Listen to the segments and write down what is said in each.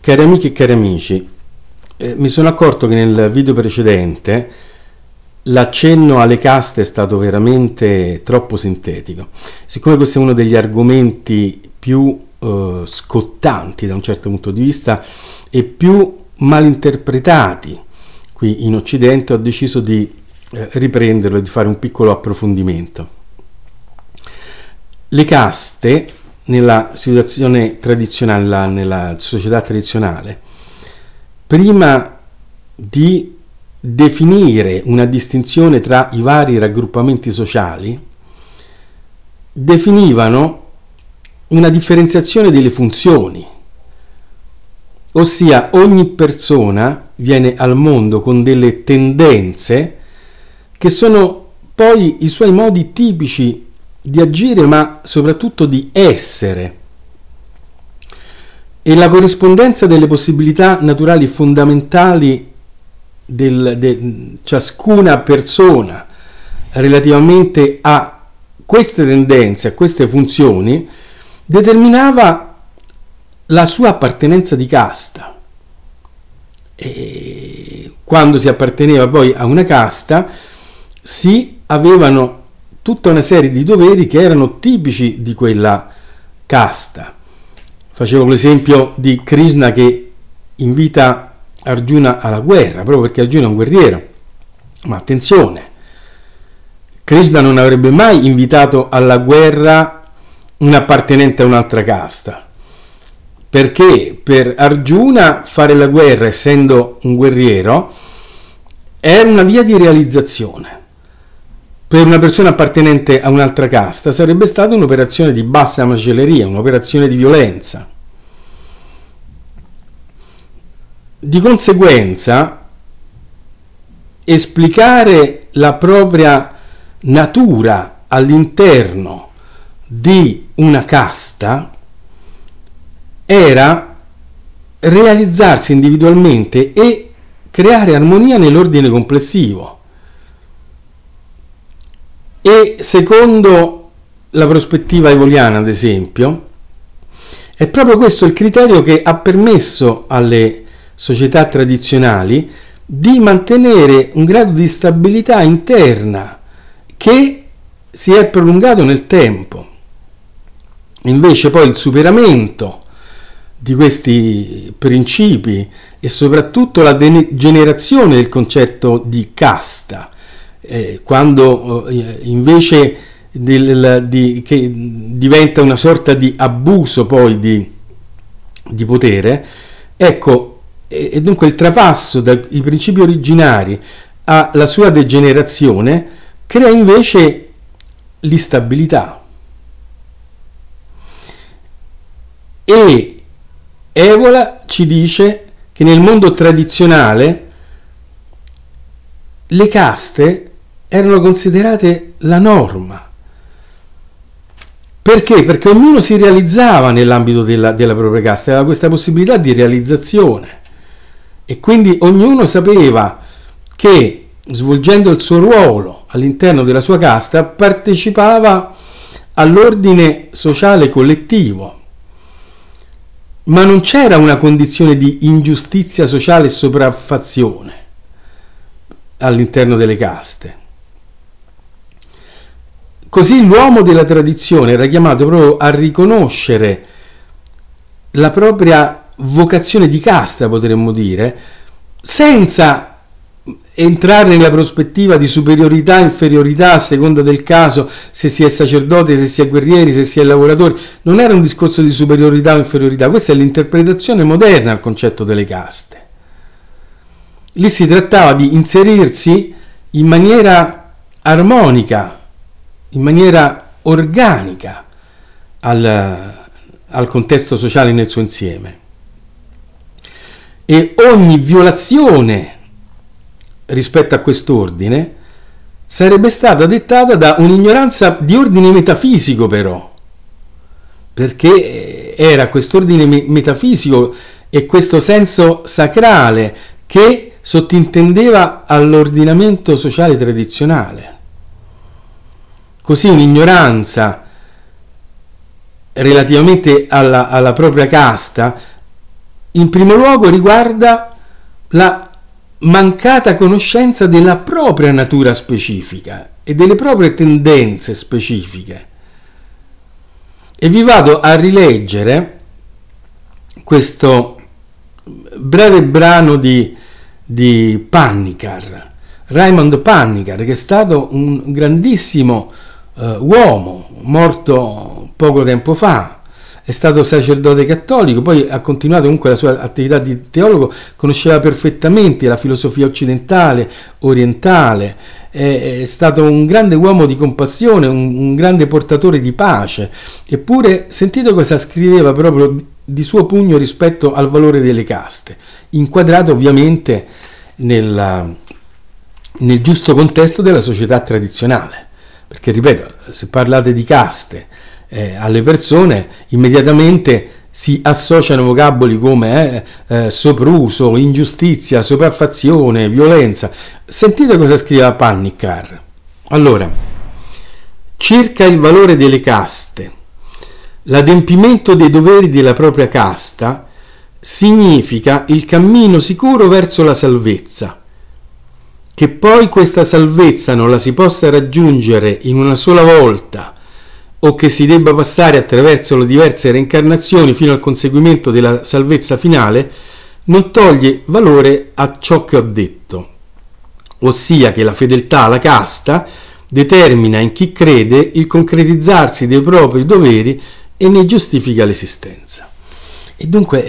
Cari amiche e cari amici, eh, mi sono accorto che nel video precedente l'accenno alle caste è stato veramente troppo sintetico. Siccome questo è uno degli argomenti più eh, scottanti da un certo punto di vista e più malinterpretati qui in Occidente, ho deciso di eh, riprenderlo e di fare un piccolo approfondimento. Le caste nella situazione tradizionale, nella società tradizionale, prima di definire una distinzione tra i vari raggruppamenti sociali, definivano una differenziazione delle funzioni, ossia ogni persona viene al mondo con delle tendenze che sono poi i suoi modi tipici di agire ma soprattutto di essere. E la corrispondenza delle possibilità naturali fondamentali di de, ciascuna persona relativamente a queste tendenze, a queste funzioni, determinava la sua appartenenza di casta. E quando si apparteneva poi a una casta, si avevano tutta una serie di doveri che erano tipici di quella casta. Facevo l'esempio di Krishna che invita Arjuna alla guerra, proprio perché Arjuna è un guerriero. Ma attenzione, Krishna non avrebbe mai invitato alla guerra un appartenente a un'altra casta, perché per Arjuna fare la guerra, essendo un guerriero, era una via di realizzazione per una persona appartenente a un'altra casta sarebbe stata un'operazione di bassa macelleria, un'operazione di violenza. Di conseguenza, esplicare la propria natura all'interno di una casta era realizzarsi individualmente e creare armonia nell'ordine complessivo. E secondo la prospettiva evoliana, ad esempio, è proprio questo il criterio che ha permesso alle società tradizionali di mantenere un grado di stabilità interna che si è prolungato nel tempo. Invece poi il superamento di questi principi e soprattutto la degenerazione del concetto di casta, eh, quando eh, invece del, di, che diventa una sorta di abuso poi di, di potere, ecco, e, e, dunque il trapasso dai principi originari alla sua degenerazione crea invece l'instabilità. E Evola ci dice che nel mondo tradizionale le caste erano considerate la norma. Perché? Perché ognuno si realizzava nell'ambito della, della propria casta, aveva questa possibilità di realizzazione. E quindi ognuno sapeva che svolgendo il suo ruolo all'interno della sua casta partecipava all'ordine sociale collettivo. Ma non c'era una condizione di ingiustizia sociale e sopraffazione all'interno delle caste. Così l'uomo della tradizione era chiamato proprio a riconoscere la propria vocazione di casta, potremmo dire, senza entrare nella prospettiva di superiorità, inferiorità a seconda del caso, se si è sacerdote, se si è guerrieri, se si è lavoratori, non era un discorso di superiorità o inferiorità, questa è l'interpretazione moderna al concetto delle caste. Lì si trattava di inserirsi in maniera armonica in maniera organica al, al contesto sociale nel suo insieme. E ogni violazione rispetto a quest'ordine sarebbe stata dettata da un'ignoranza di ordine metafisico però, perché era quest'ordine metafisico e questo senso sacrale che sottintendeva all'ordinamento sociale tradizionale così un'ignoranza relativamente alla, alla propria casta, in primo luogo riguarda la mancata conoscenza della propria natura specifica e delle proprie tendenze specifiche. E vi vado a rileggere questo breve brano di, di Pannicar, Raymond Pannicar, che è stato un grandissimo eh, uomo, morto poco tempo fa, è stato sacerdote cattolico, poi ha continuato comunque la sua attività di teologo, conosceva perfettamente la filosofia occidentale, orientale, è, stato un grande uomo di compassione, un, un grande portatore di pace, eppure sentite cosa scriveva proprio di suo pugno rispetto al valore delle caste, inquadrato ovviamente nel, nel giusto contesto della società tradizionale. Perché, ripeto, se parlate di caste eh, alle persone, immediatamente si associano vocaboli come eh, eh, sopruso, ingiustizia, sopraffazione, violenza. Sentite cosa scrive Pannicar. Allora, cerca il valore delle caste. L'adempimento dei doveri della propria casta significa il cammino sicuro verso la salvezza che poi questa salvezza non la si possa raggiungere in una sola volta o che si debba passare attraverso le diverse reincarnazioni fino al conseguimento della salvezza finale, non toglie valore a ciò che ho detto, ossia che la fedeltà alla casta determina in chi crede il concretizzarsi dei propri doveri e ne giustifica l'esistenza. E dunque,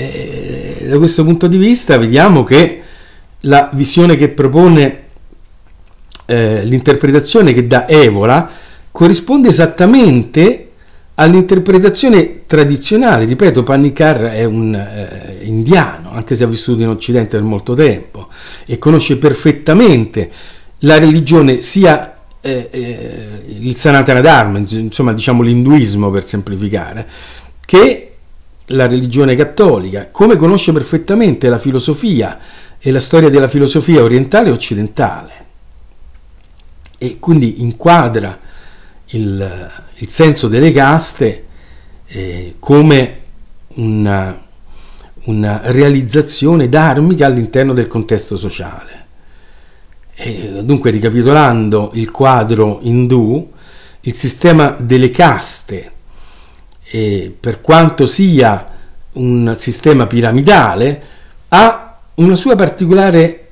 eh, da questo punto di vista, vediamo che la visione che propone eh, l'interpretazione che dà Evola corrisponde esattamente all'interpretazione tradizionale. Ripeto, Panikar è un eh, indiano, anche se ha vissuto in Occidente per molto tempo e conosce perfettamente la religione sia eh, eh, il Sanatana Dharma, insomma diciamo l'induismo per semplificare, che la religione cattolica, come conosce perfettamente la filosofia e la storia della filosofia orientale e occidentale e quindi inquadra il, il senso delle caste eh, come una, una, realizzazione dharmica all'interno del contesto sociale. E, dunque, ricapitolando il quadro indù, il sistema delle caste, eh, per quanto sia un sistema piramidale, ha una sua particolare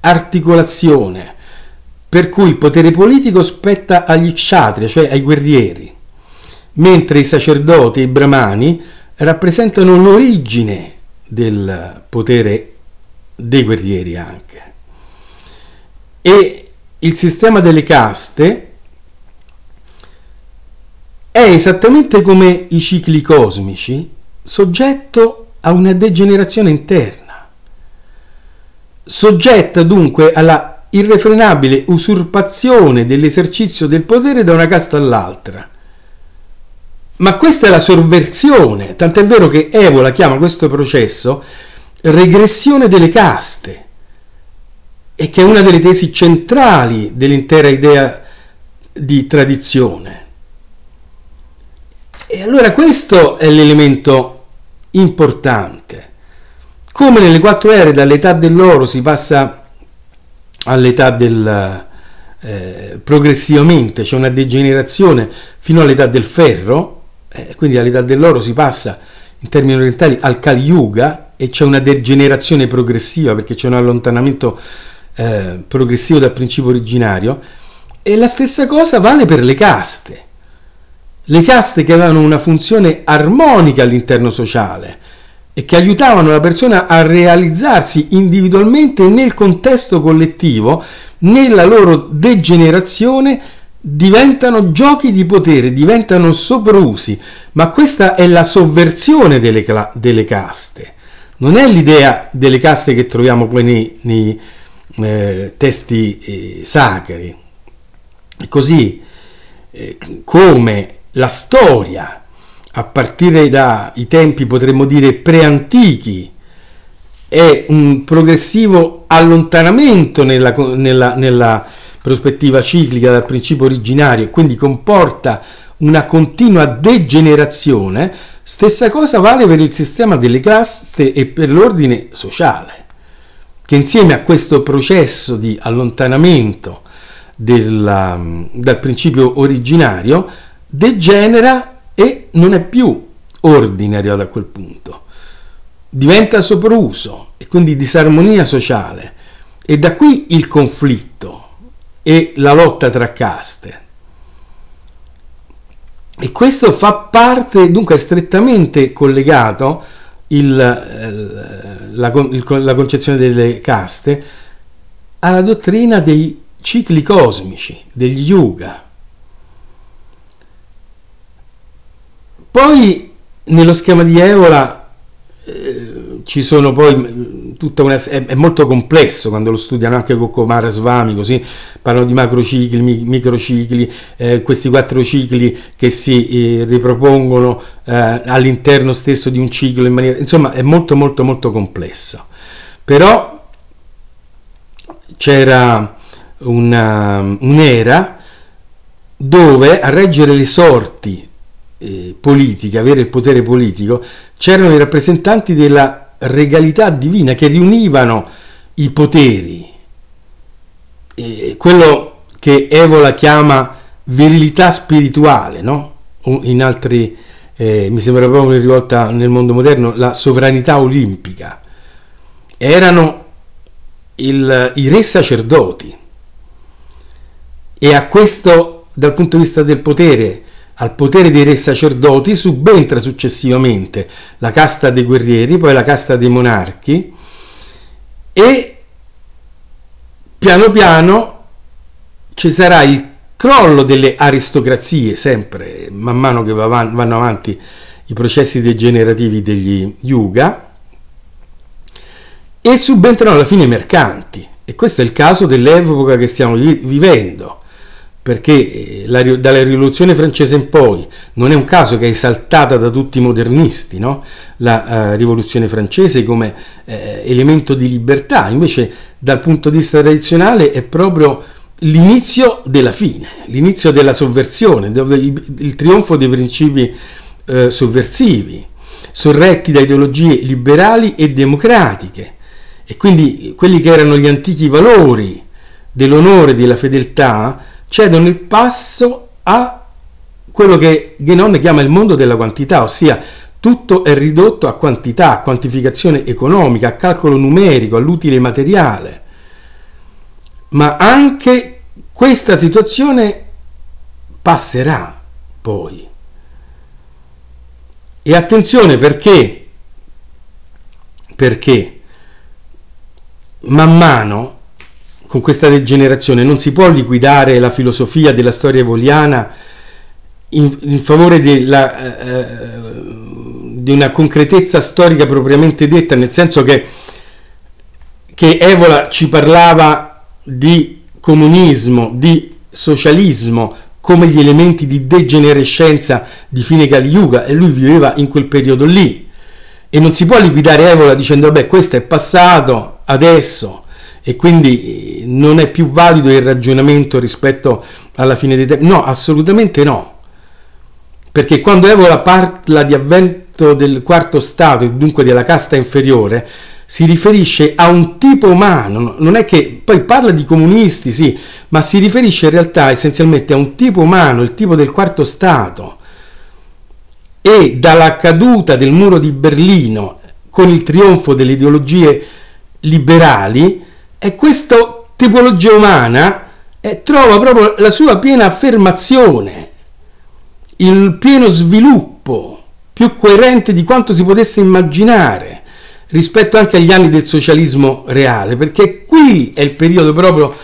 articolazione per cui il potere politico spetta agli kshatriya, cioè ai guerrieri, mentre i sacerdoti e i brahmani rappresentano l'origine del potere dei guerrieri anche. E il sistema delle caste è esattamente come i cicli cosmici, soggetto a una degenerazione interna, soggetta dunque alla irrefrenabile usurpazione dell'esercizio del potere da una casta all'altra. Ma questa è la sorversione, tant'è vero che Evola chiama questo processo regressione delle caste, e che è una delle tesi centrali dell'intera idea di tradizione. E allora questo è l'elemento importante. Come nelle quattro ere dall'età dell'oro si passa all'età del eh, progressivamente c'è una degenerazione fino all'età del ferro, eh, quindi all'età dell'oro si passa in termini orientali al Kali Yuga e c'è una degenerazione progressiva perché c'è un allontanamento eh, progressivo dal principio originario e la stessa cosa vale per le caste. Le caste che avevano una funzione armonica all'interno sociale, e che aiutavano la persona a realizzarsi individualmente nel contesto collettivo, nella loro degenerazione diventano giochi di potere, diventano soprusi, ma questa è la sovversione delle, cla- delle caste, non è l'idea delle caste che troviamo poi nei, nei eh, testi eh, sacri. Così eh, come la storia a partire dai tempi potremmo dire preantichi è un progressivo allontanamento nella, nella, nella prospettiva ciclica dal principio originario e quindi comporta una continua degenerazione, stessa cosa vale per il sistema delle caste e per l'ordine sociale, che insieme a questo processo di allontanamento della, dal principio originario degenera e non è più ordine arrivato a quel punto. Diventa sopruso e quindi disarmonia sociale. E da qui il conflitto e la lotta tra caste. E questo fa parte, dunque, è strettamente collegato il, eh, la, il, la concezione delle caste alla dottrina dei cicli cosmici, degli yuga Poi nello schema di Evola eh, ci sono poi mm, tutta una... È, è, molto complesso quando lo studiano anche con Comara Svami, così parlano di macrocicli, microcicli, eh, questi quattro cicli che si eh, ripropongono eh, all'interno stesso di un ciclo in maniera... Insomma è molto molto molto complesso. Però c'era una, un'era dove a reggere le sorti eh, politica, avere il potere politico, c'erano i rappresentanti della regalità divina che riunivano i poteri, eh, quello che Evola chiama virilità spirituale, no? in altri, eh, mi sembra proprio rivolta nel mondo moderno, la sovranità olimpica. Erano il, i re sacerdoti e a questo dal punto di vista del potere al potere dei re sacerdoti subentra successivamente la casta dei guerrieri, poi la casta dei monarchi e piano piano ci sarà il crollo delle aristocrazie, sempre man mano che vanno avanti i processi degenerativi degli Yuga, e subentrano alla fine i mercanti. E questo è il caso dell'epoca che stiamo vivendo perché eh, la, dalla rivoluzione francese in poi non è un caso che è esaltata da tutti i modernisti no? la eh, rivoluzione francese come eh, elemento di libertà, invece dal punto di vista tradizionale è proprio l'inizio della fine, l'inizio della sovversione, dove il trionfo dei principi eh, sovversivi, sorretti da ideologie liberali e democratiche, e quindi quelli che erano gli antichi valori dell'onore e della fedeltà, cedono il passo a quello che Guénon chiama il mondo della quantità, ossia tutto è ridotto a quantità, a quantificazione economica, a calcolo numerico, all'utile materiale. Ma anche questa situazione passerà poi. E attenzione perché, perché man mano con questa degenerazione. Non si può liquidare la filosofia della storia evoliana in, in favore della, eh, eh, di una concretezza storica propriamente detta, nel senso che, che Evola ci parlava di comunismo, di socialismo come gli elementi di degenerescenza di fine Kali Yuga e lui viveva in quel periodo lì. E non si può liquidare Evola dicendo vabbè questo è passato, adesso e quindi eh, non è più valido il ragionamento rispetto alla fine dei tempi. No, assolutamente no. Perché quando Evola parla di avvento del quarto stato e dunque della casta inferiore, si riferisce a un tipo umano, non è che poi parla di comunisti, sì, ma si riferisce in realtà essenzialmente a un tipo umano, il tipo del quarto stato. E dalla caduta del muro di Berlino con il trionfo delle ideologie liberali, e questa tipologia umana eh, trova proprio la sua piena affermazione, il pieno sviluppo, più coerente di quanto si potesse immaginare rispetto anche agli anni del socialismo reale, perché qui è il periodo proprio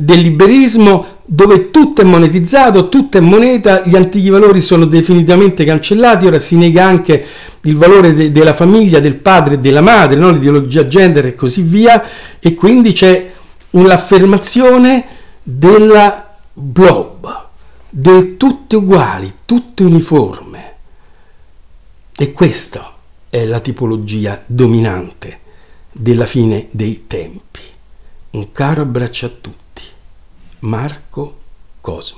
del liberismo dove tutto è monetizzato, tutto è moneta, gli antichi valori sono definitivamente cancellati, ora si nega anche il valore de- della famiglia, del padre e della madre, no? l'ideologia gender e così via, e quindi c'è un'affermazione della blob, del tutto uguali, tutto uniforme. E questa è la tipologia dominante della fine dei tempi. Un caro abbraccio a tutti. Marco Cosmo.